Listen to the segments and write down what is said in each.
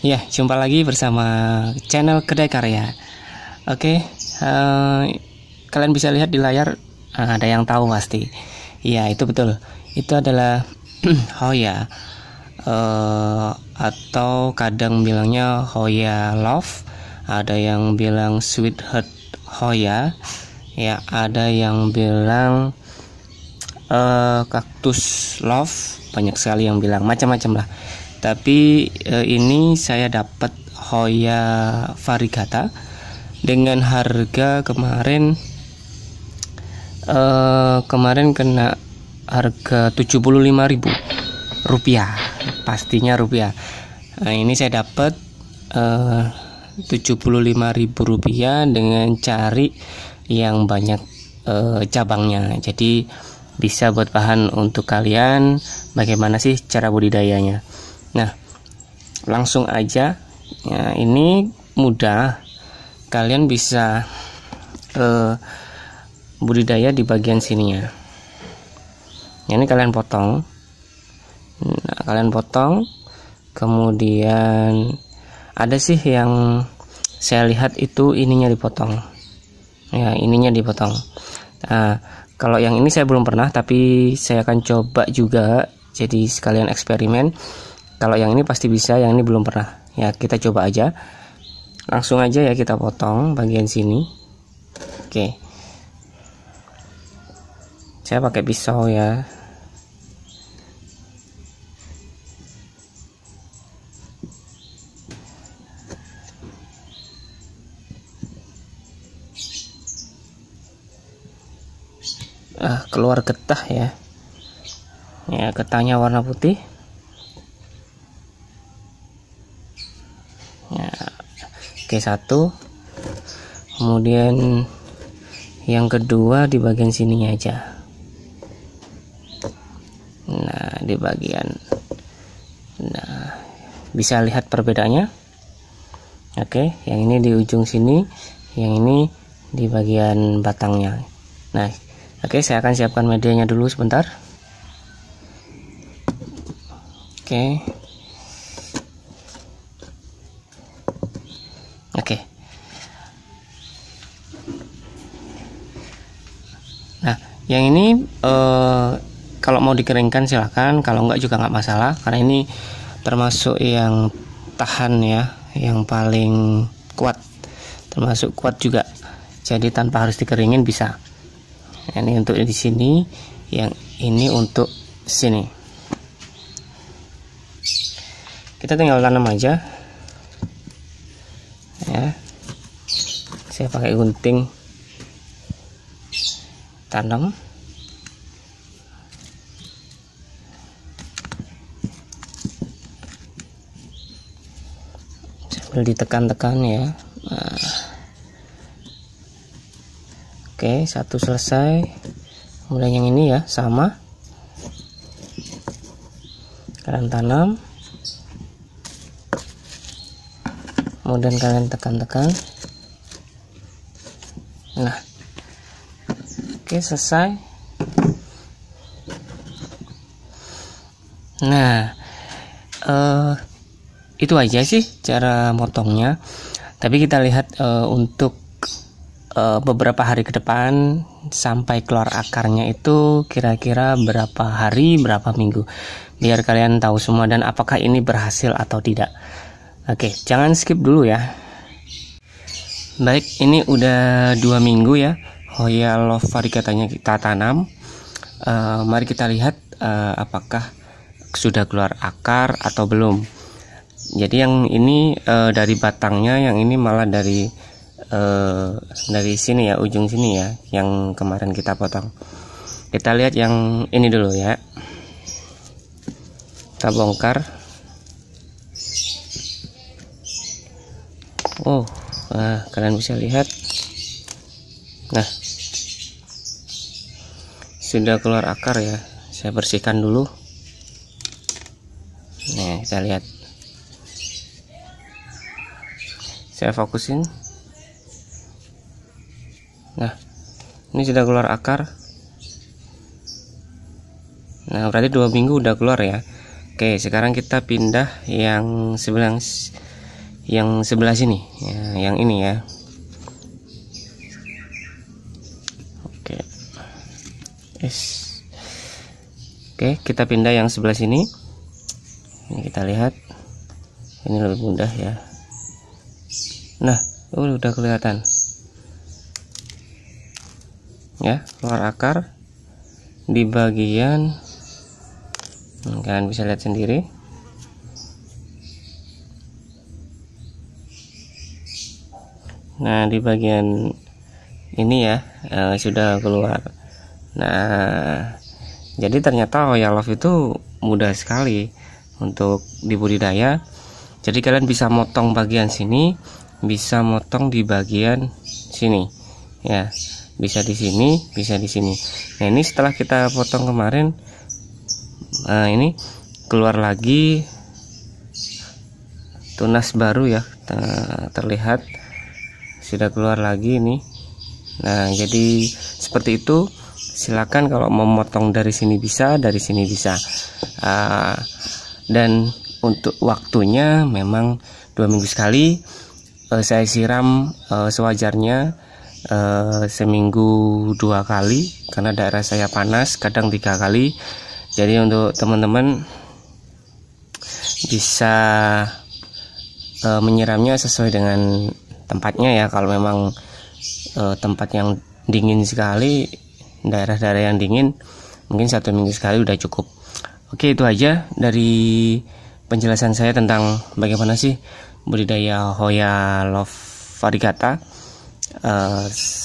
Ya, jumpa lagi bersama channel Kedai Karya. Oke, uh, kalian bisa lihat di layar uh, ada yang tahu pasti. Iya, itu betul. Itu adalah Hoya oh uh, eh, atau kadang bilangnya Hoya Love, ada yang bilang Sweetheart Hoya, ya ada yang bilang uh, Kaktus Love, banyak sekali yang bilang macam-macam lah tapi eh, ini saya dapat Hoya Varigata dengan harga kemarin eh, kemarin kena harga 75.000 rupiah pastinya rupiah nah, ini saya dapat eh, 75.000 rupiah dengan cari yang banyak eh, cabangnya jadi bisa buat bahan untuk kalian bagaimana sih cara budidayanya Nah, langsung aja. Ya, ini mudah. Kalian bisa eh, budidaya di bagian sininya. Ya, ini kalian potong. Nah, kalian potong. Kemudian ada sih yang saya lihat itu ininya dipotong. Ya, ininya dipotong. Nah, kalau yang ini saya belum pernah tapi saya akan coba juga jadi sekalian eksperimen kalau yang ini pasti bisa yang ini belum pernah ya kita coba aja langsung aja ya kita potong bagian sini oke saya pakai pisau ya ah keluar getah ya ya getahnya warna putih sk 1 kemudian yang kedua di bagian sininya aja nah di bagian nah bisa lihat perbedaannya oke yang ini di ujung sini yang ini di bagian batangnya nah oke saya akan siapkan medianya dulu sebentar oke Oke. Okay. Nah, yang ini eh, kalau mau dikeringkan silahkan, kalau enggak juga enggak masalah karena ini termasuk yang tahan ya, yang paling kuat, termasuk kuat juga. Jadi tanpa harus dikeringin bisa. Ini untuk di sini, yang ini untuk sini. Kita tinggal tanam aja saya pakai gunting tanam sambil ditekan-tekan ya oke satu selesai kemudian yang ini ya sama kalian tanam kemudian kalian tekan-tekan nah oke selesai nah uh, itu aja sih cara motongnya tapi kita lihat uh, untuk uh, beberapa hari ke depan sampai keluar akarnya itu kira-kira berapa hari berapa minggu biar kalian tahu semua dan apakah ini berhasil atau tidak Oke, jangan skip dulu ya. Baik, ini udah dua minggu ya. Hoya love varigatanya kita tanam. Uh, mari kita lihat uh, apakah sudah keluar akar atau belum. Jadi yang ini uh, dari batangnya, yang ini malah dari uh, dari sini ya, ujung sini ya, yang kemarin kita potong. Kita lihat yang ini dulu ya. Kita bongkar. Oh, nah, kalian bisa lihat. Nah, sudah keluar akar ya. Saya bersihkan dulu. Nah, kita lihat. Saya fokusin. Nah, ini sudah keluar akar. Nah, berarti dua minggu udah keluar ya. Oke, sekarang kita pindah yang sebelah yang sebelah sini ya, yang ini ya oke yes. oke kita pindah yang sebelah sini ini kita lihat ini lebih mudah ya nah uh, udah kelihatan ya luar akar di bagian kalian bisa lihat sendiri nah di bagian ini ya uh, sudah keluar nah jadi ternyata royal love itu mudah sekali untuk dibudidaya jadi kalian bisa motong bagian sini bisa motong di bagian sini ya bisa di sini bisa di sini nah ini setelah kita potong kemarin uh, ini keluar lagi tunas baru ya eh, terlihat sudah keluar lagi ini nah jadi seperti itu silakan kalau memotong dari sini bisa dari sini bisa uh, dan untuk waktunya memang dua minggu sekali uh, saya siram uh, sewajarnya uh, seminggu dua kali karena daerah saya panas kadang tiga kali jadi untuk teman-teman bisa uh, menyiramnya sesuai dengan tempatnya ya kalau memang e, tempat yang dingin sekali daerah-daerah yang dingin mungkin satu minggu sekali udah cukup oke itu aja dari penjelasan saya tentang bagaimana sih budidaya Hoya Love Varigata e, eh,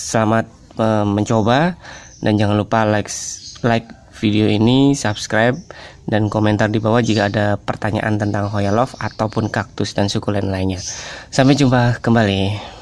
selamat e, mencoba dan jangan lupa like like video ini, subscribe, dan komentar di bawah jika ada pertanyaan tentang Hoya Love ataupun kaktus dan sukulen lainnya. Sampai jumpa kembali.